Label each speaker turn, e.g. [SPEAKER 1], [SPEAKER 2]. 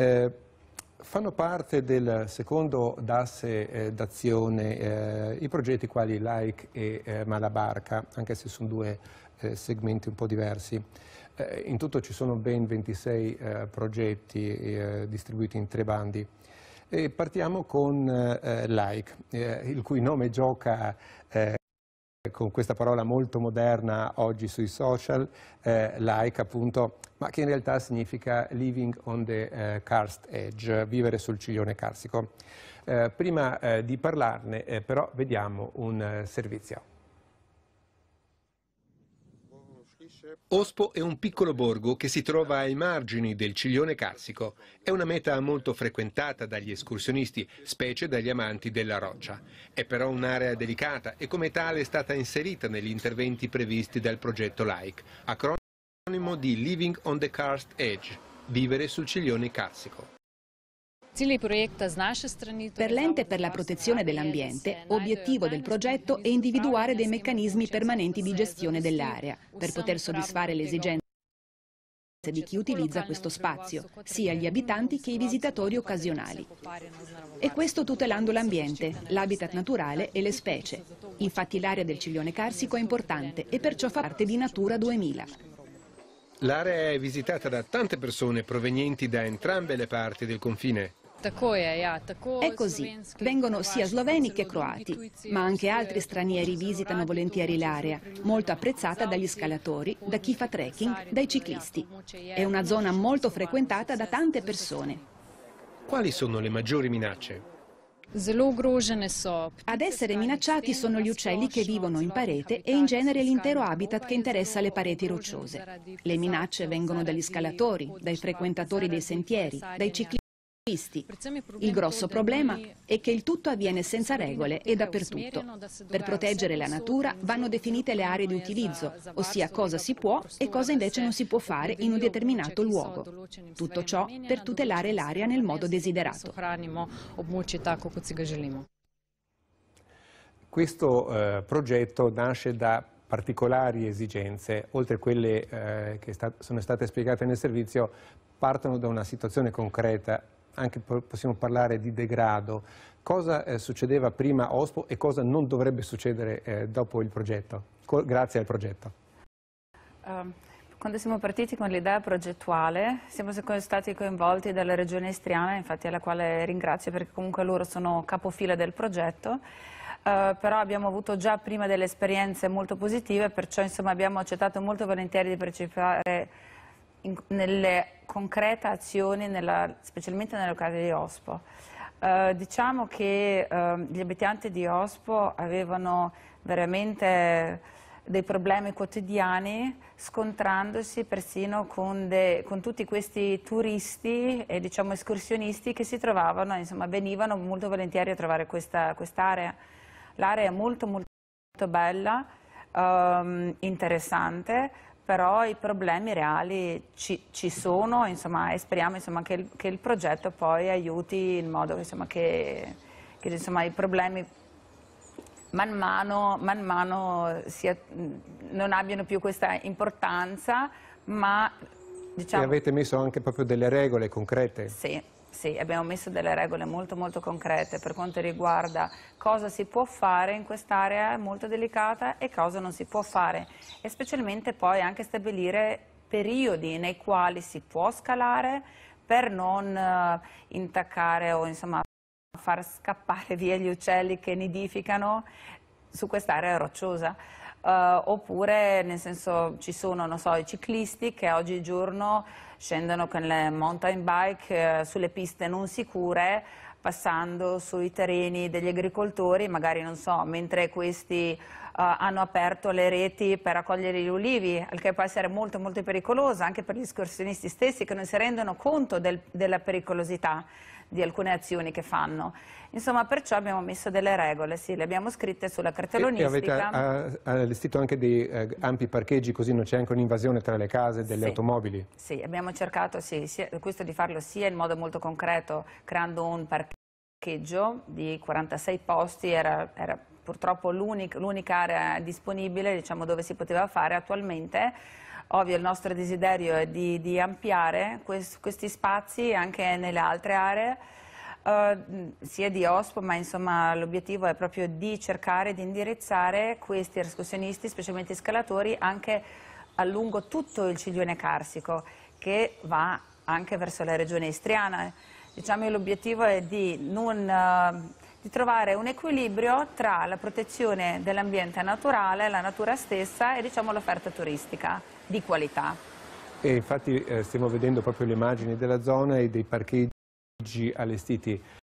[SPEAKER 1] Eh, fanno parte del secondo d'asse eh, d'azione eh, i progetti quali LIKE e eh, Malabarca, anche se sono due eh, segmenti un po' diversi. Eh, in tutto ci sono ben 26 progetti distribuiti in tre bandi. E partiamo con eh, LIKE, il cui nome gioca con questa parola molto moderna oggi sui social, eh, like appunto, ma che in realtà significa living on the eh, karst edge, vivere sul ciglione carsico. Eh, prima eh, di parlarne eh, però vediamo un eh, servizio. Ospo è un piccolo borgo che si trova ai margini del Ciglione Carsico. È una meta molto frequentata dagli escursionisti, specie dagli amanti della roccia. È però un'area delicata e come tale è stata inserita negli interventi previsti dal progetto LIKE, acronimo di Living on the Karst Edge, vivere sul Ciglione Carsico.
[SPEAKER 2] Per l'ente per la protezione dell'ambiente, obiettivo del progetto è individuare dei meccanismi permanenti di gestione dell'area, per poter soddisfare le esigenze di chi utilizza questo spazio, sia gli abitanti che i visitatori occasionali. E questo tutelando l'ambiente, l'habitat naturale e le specie. Infatti l'area del Ciglione Carsico è importante e perciò fa parte di Natura 2000.
[SPEAKER 1] L'area è visitata da tante persone provenienti da entrambe le parti del confine.
[SPEAKER 2] È così, vengono sia sloveni che croati, ma anche altri stranieri visitano volentieri l'area, molto apprezzata dagli scalatori, da chi fa trekking, dai ciclisti. È una zona molto frequentata da tante
[SPEAKER 1] persone. Quali sono le maggiori minacce?
[SPEAKER 2] Ad essere minacciati sono gli uccelli che vivono in parete e in genere l'intero habitat che interessa le pareti rocciose. Le minacce vengono dagli scalatori, dai frequentatori dei sentieri, dai ciclisti artisti.
[SPEAKER 3] Il grosso problema
[SPEAKER 2] è che il tutto avviene senza regole e dappertutto. Per proteggere la natura vanno definite le aree di utilizzo, ossia cosa si può e cosa invece non si può fare in un determinato luogo. Tutto ciò per tutelare l'area nel modo desiderato.
[SPEAKER 1] Questo eh, progetto nasce da particolari esigenze, oltre a quelle eh, che sono state spiegate nel servizio, partono da una situazione concreta anche possiamo parlare di degrado. Cosa eh, succedeva prima Ospo e cosa non dovrebbe succedere eh, dopo il progetto, Co grazie al progetto?
[SPEAKER 3] Um, quando siamo partiti con l'idea progettuale siamo stati coinvolti dalla regione istriana, infatti alla quale ringrazio perché comunque loro sono capofila del progetto. Uh, però abbiamo avuto già prima delle esperienze molto positive, perciò insomma, abbiamo accettato molto volentieri di partecipare in, nelle concrete azioni, nella, specialmente nelle case di Ospo. Eh, diciamo che eh, gli abitanti di Ospo avevano veramente dei problemi quotidiani scontrandosi persino con, de, con tutti questi turisti e diciamo escursionisti che si trovavano, insomma venivano molto volentieri a trovare quest'area. Quest L'area è molto molto bella, um, interessante, però i problemi reali ci, ci sono insomma, e speriamo insomma, che, il, che, il, progetto poi aiuti in modo insomma, che, che i problemi man mano, man mano sia, non abbiano più questa importanza, ma diciamo... E avete
[SPEAKER 1] messo anche proprio delle regole concrete?
[SPEAKER 3] Sì. Sì, abbiamo messo delle regole molto molto concrete per quanto riguarda cosa si può fare in quest'area molto delicata e cosa non si può fare e specialmente poi anche stabilire periodi nei quali si può scalare per non uh, intaccare o insomma far scappare via gli uccelli che nidificano su quest'area rocciosa. Uh, oppure nel senso ci sono non so, i ciclisti che oggigiorno scendono con le mountain bike eh, sulle piste non sicure passando sui terreni degli agricoltori, magari non so, mentre questi uh, hanno aperto le reti per raccogliere gli ulivi, il che può essere molto molto pericoloso anche per gli escursionisti stessi che non si rendono conto del, della pericolosità di alcune azioni che fanno. Insomma, perciò abbiamo messo delle regole, sì, le abbiamo scritte sulla cartellonistica. E avete ah,
[SPEAKER 1] ah, allestito anche dei eh, ampi parcheggi, così non c'è anche un'invasione tra le case e delle sì. automobili?
[SPEAKER 3] Sì, abbiamo cercato sì, sia, questo di farlo sia in modo molto concreto, creando un parcheggio di 46 posti, era, era purtroppo l'unica area disponibile diciamo, dove si poteva fare attualmente Ovvio il nostro desiderio è di, di ampliare quest, questi spazi anche nelle altre aree, eh, sia di OSPO, ma insomma l'obiettivo è proprio di cercare di indirizzare questi escursionisti, specialmente scalatori, anche a lungo tutto il ciglione carsico che va anche verso la regione istriana. Diciamo che l'obiettivo è di non... Eh, di trovare un equilibrio tra la protezione dell'ambiente naturale, la natura stessa e diciamo, l'offerta turistica di qualità.
[SPEAKER 1] E infatti eh, stiamo vedendo proprio le immagini della zona e dei parcheggi allestiti